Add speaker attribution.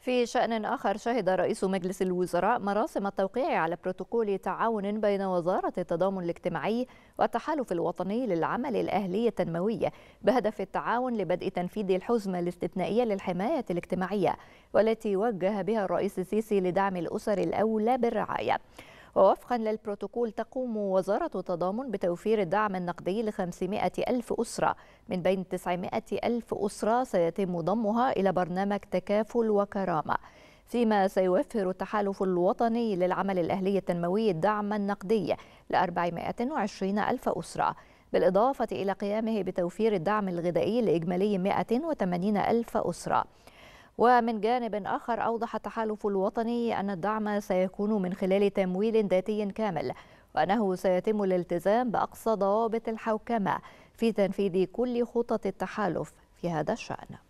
Speaker 1: في شأن آخر شهد رئيس مجلس الوزراء مراسم التوقيع على بروتوكول تعاون بين وزارة التضامن الاجتماعي والتحالف الوطني للعمل الأهلي التنموي بهدف التعاون لبدء تنفيذ الحزمة الاستثنائية للحماية الاجتماعية والتي وجه بها الرئيس السيسي لدعم الأسر الأولى بالرعاية. ووفقا للبروتوكول تقوم وزارة التضامن بتوفير الدعم النقدي ل 500 ألف أسرة من بين 900 ألف أسرة سيتم ضمها إلى برنامج تكافل وكرامة فيما سيوفر التحالف الوطني للعمل الأهلي التنموي الدعم النقدي ل 420 ألف أسرة بالإضافة إلى قيامه بتوفير الدعم الغذائي لإجمالي 180 ألف أسرة ومن جانب آخر أوضح التحالف الوطني أن الدعم سيكون من خلال تمويل ذاتي كامل وأنه سيتم الالتزام بأقصى ضوابط الحوكمة في تنفيذ كل خطط التحالف في هذا الشأن